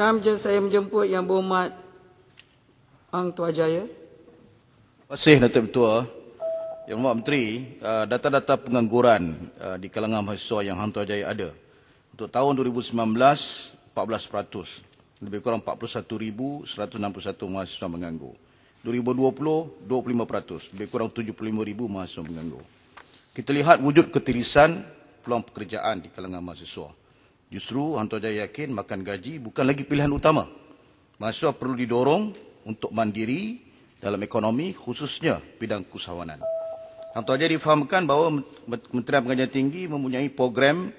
Sama saya menjemput yang berhormat Ang Tua Jaya. Terima kasih Datuk Tua. Yang Mak Menteri, eh, data-data pengangguran eh, di kalangan mahasiswa yang Hang Tua Jaya ada untuk tahun 2019 14% lebih kurang 41,161 mahasiswa menganggur. 2020 25% lebih kurang 75,000 mahasiswa menganggur. Kita lihat wujud ketirisan peluang pekerjaan di kalangan mahasiswa. Justru Hantar Jaya yakin makan gaji bukan lagi pilihan utama. Mahasiswa perlu didorong untuk mandiri dalam ekonomi khususnya bidang keusahawanan. Hantar Jaya difahamkan bahawa Menteri Pengajian Tinggi mempunyai program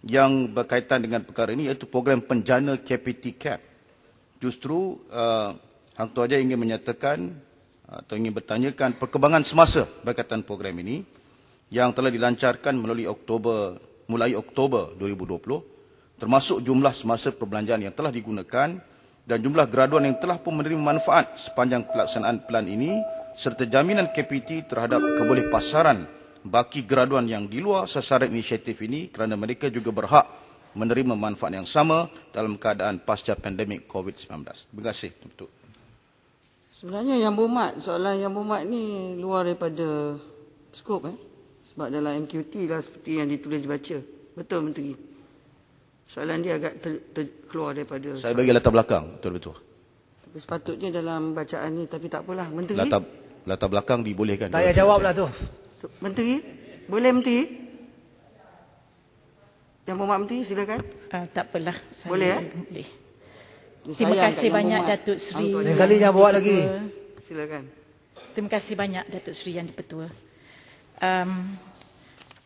yang berkaitan dengan perkara ini iaitu program penjana KPT Cap. Justru uh, eh, Hang Tuan ingin menyatakan atau ingin bertanyakan perkembangan semasa berkaitan program ini yang telah dilancarkan melalui Oktober mulai Oktober 2020 termasuk jumlah semasa perbelanjaan yang telah digunakan dan jumlah graduan yang telah pun menerima manfaat sepanjang pelaksanaan pelan ini serta jaminan KPT terhadap keboleh pasaran baki graduan yang di luar sasaran inisiatif ini kerana mereka juga berhak menerima manfaat yang sama dalam keadaan pasca pandemik COVID-19. Terima kasih. Sebenarnya yang bermat, soalan yang bermat ni luar daripada skop eh? sebab dalam MQT lah seperti yang ditulis dibaca. Betul Menteri? Betul. Soalan dia agak ter, ter, keluar daripada Saya bagi latar belakang betul-betul. Tapi sepatutnya dalam bacaan ni tapi tak apalah menteri. Latar latar belakang dibolehkan. Tak payah jawablah tu. Menteri? Boleh menteri? Yang Mohd Menteri silakan. Uh, tak apalah saya boleh. Eh? boleh. Terima kasih banyak Datuk Seri. yang kali jangan bawa lagi. Silakan. Terima kasih banyak Datuk Seri yang dipertua. Um,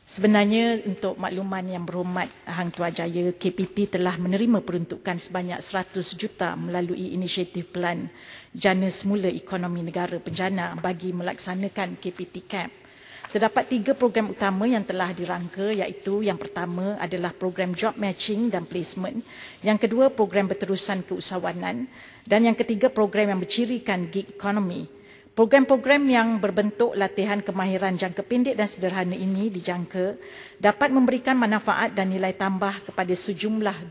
Sebenarnya untuk makluman yang berhormat Hang Tua Jaya, KPT telah menerima peruntukan sebanyak 100 juta melalui inisiatif pelan jana semula ekonomi negara penjana bagi melaksanakan KPT Camp. Terdapat tiga program utama yang telah dirangka iaitu yang pertama adalah program job matching dan placement, yang kedua program berterusan keusahawanan dan yang ketiga program yang bercirikan gig economy. Program-program yang berbentuk latihan kemahiran jangka pendek dan sederhana ini dijangka dapat memberikan manfaat dan nilai tambah kepada sejumlah 20,000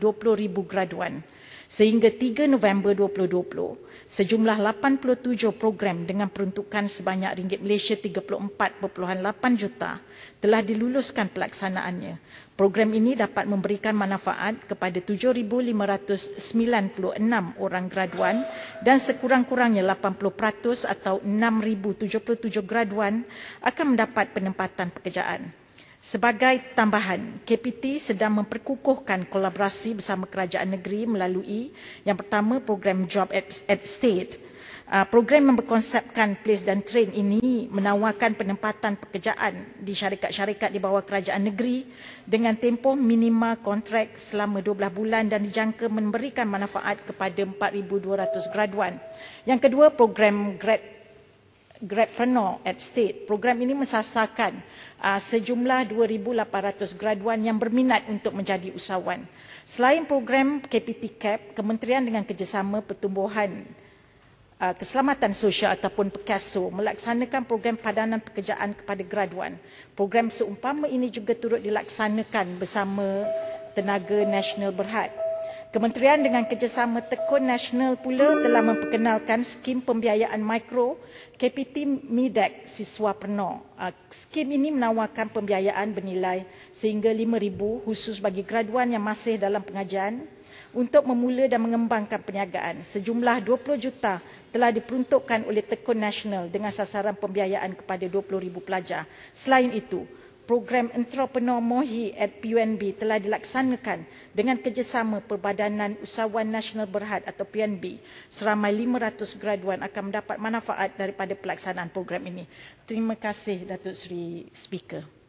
graduan. Sehingga 3 November 2020, sejumlah 87 program dengan peruntukan sebanyak ringgit Malaysia 34.8 juta telah diluluskan pelaksanaannya. Program ini dapat memberikan manfaat kepada 7596 orang graduan dan sekurang-kurangnya 80% atau 6077 graduan akan mendapat penempatan pekerjaan. Sebagai tambahan, KPT sedang memperkukuhkan kolaborasi bersama kerajaan negeri melalui yang pertama program Job at State. Ah, program yang berkonsepkan Place dan Train ini menawarkan penempatan pekerjaan di syarikat-syarikat di bawah kerajaan negeri dengan tempoh minima kontrak selama 12 bulan dan dijangka memberikan manfaat kepada 4,200 graduan. Yang kedua, program Grad Grabpreneur at State. Program ini mensasarkan uh, sejumlah 2,800 graduan yang berminat untuk menjadi usahawan. Selain program KPT Cap, Kementerian dengan Kerjasama Pertumbuhan uh, Keselamatan Sosial ataupun PEKASO melaksanakan program padanan pekerjaan kepada graduan. Program seumpama ini juga turut dilaksanakan bersama Tenaga Nasional Berhad. Kementerian dengan kerjasama Tekun Nasional pula telah memperkenalkan skim pembiayaan mikro KPT MIDEC Siswa Penuh. Ah, skim ini menawarkan pembiayaan bernilai sehingga RM5,000 khusus bagi graduan yang masih dalam pengajian untuk memula dan mengembangkan perniagaan. Sejumlah 20 juta telah diperuntukkan oleh Tekun Nasional dengan sasaran pembiayaan kepada 20,000 pelajar. Selain itu, program entrepreneur MOHI at PUNB telah dilaksanakan dengan kerjasama Perbadanan Usahawan Nasional Berhad atau PUNB. Seramai 500 graduan akan mendapat manfaat daripada pelaksanaan program ini. Terima kasih Datuk Seri Speaker.